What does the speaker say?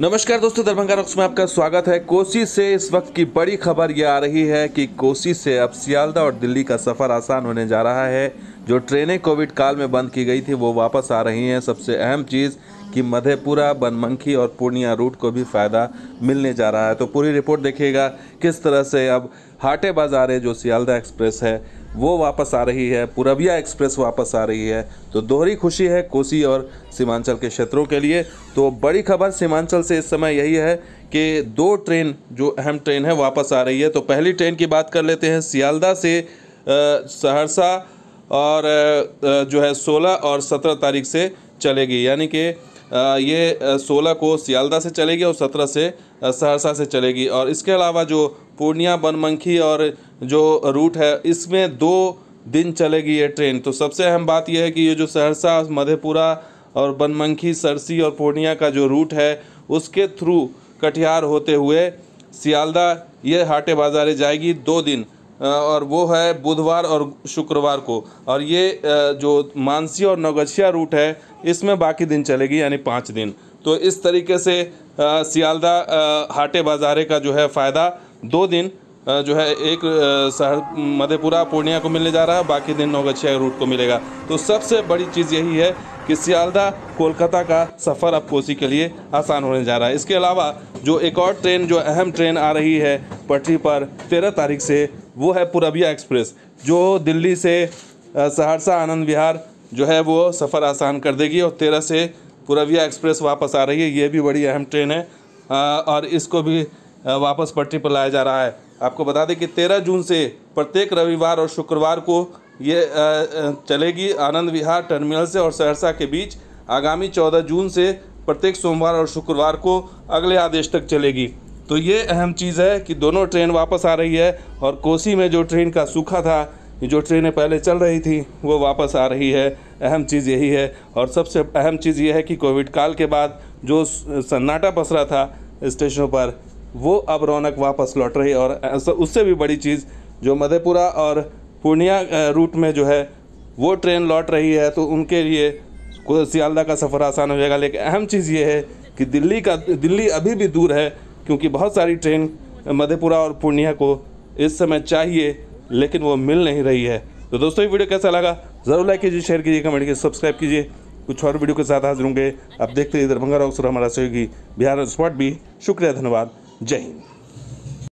नमस्कार दोस्तों दरभंगा रक्स में आपका स्वागत है कोसी से इस वक्त की बड़ी खबर यह आ रही है कि कोसी से अब सियालदा और दिल्ली का सफ़र आसान होने जा रहा है जो ट्रेनें कोविड काल में बंद की गई थी वो वापस आ रही हैं सबसे अहम चीज़ कि मधेपुरा बनमंखी और पूर्णिया रूट को भी फ़ायदा मिलने जा रहा है तो पूरी रिपोर्ट देखिएगा किस तरह से अब हाटे बाज़ार जो सियालदा एक्सप्रेस है वो वापस आ रही है पुरबिया एक्सप्रेस वापस आ रही है तो दोहरी खुशी है कोसी और सीमांचल के क्षेत्रों के लिए तो बड़ी खबर सीमांचल से इस समय यही है कि दो ट्रेन जो अहम ट्रेन है वापस आ रही है तो पहली ट्रेन की बात कर लेते हैं सियालदा से सहरसा और जो है 16 और 17 तारीख से चलेगी यानी कि ये सोलह को सियालदा से चलेगी और सत्रह से सहरसा से चलेगी और इसके अलावा जो पूर्णिया बनमंखी और जो रूट है इसमें दो दिन चलेगी ये ट्रेन तो सबसे अहम बात यह है कि ये जो सहरसा मधेपुरा और बनमंखी सरसी और पूर्णिया का जो रूट है उसके थ्रू कटिहार होते हुए सियालदा ये हाटे बाजारे जाएगी दो दिन और वो है बुधवार और शुक्रवार को और ये जो मानसी और नवगछिया रूट है इसमें बाकी दिन चलेगी यानी पाँच दिन तो इस तरीके से सियालदा हाटे बाजारे का जो है फ़ायदा दो दिन जो है एक शहर मधेपुरा पूर्णिया को मिलने जा रहा है बाकी दिन नौगछिया रूट को मिलेगा तो सबसे बड़ी चीज़ यही है कि सियालदा कोलकाता का सफ़र अब कोसी के लिए आसान होने जा रहा है इसके अलावा जो एक और ट्रेन जो अहम ट्रेन आ रही है पटरी पर तेरह तारीख से वो है पुरबिया एक्सप्रेस जो दिल्ली से सहरसा आनंद विहार जो है वो सफ़र आसान कर देगी और तेरह से पुरबिया एक्सप्रेस वापस आ रही है ये भी बड़ी अहम ट्रेन है और इसको भी वापस पटरी पर लाया जा रहा है आपको बता दें कि तेरह जून से प्रत्येक रविवार और शुक्रवार को ये चलेगी आनंद विहार टर्मिनल से और सहरसा के बीच आगामी चौदह जून से प्रत्येक सोमवार और शुक्रवार को अगले आदेश तक चलेगी तो ये अहम चीज़ है कि दोनों ट्रेन वापस आ रही है और कोसी में जो ट्रेन का सूखा था जो ट्रेनें पहले चल रही थी वो वापस आ रही है अहम चीज़ यही है और सबसे अहम चीज़ ये है कि कोविड काल के बाद जो सन्नाटा पसरा था स्टेशनों पर वो अब रौनक वापस लौट रही है और उससे भी बड़ी चीज़ जो मधेपुरा और पूर्णिया रूट में जो है वो ट्रेन लौट रही है तो उनके लिए सियालदा का सफ़र आसान हो जाएगा लेकिन अहम चीज़ ये है कि दिल्ली का दिल्ली अभी भी दूर है क्योंकि बहुत सारी ट्रेन मधेपुरा और पूर्णिया को इस समय चाहिए लेकिन वो मिल नहीं रही है तो दोस्तों ये वीडियो कैसा लगा ज़रूर लाइक कीजिए शेयर कीजिए कमेंट कीजिए सब्सक्राइब कीजिए कुछ और वीडियो के साथ हाजिर होंगे आप देखते रहिए दरभंगा राव सुर हमारा सहयोगी बिहार स्पॉट भी शुक्रिया धन्यवाद जय हिंद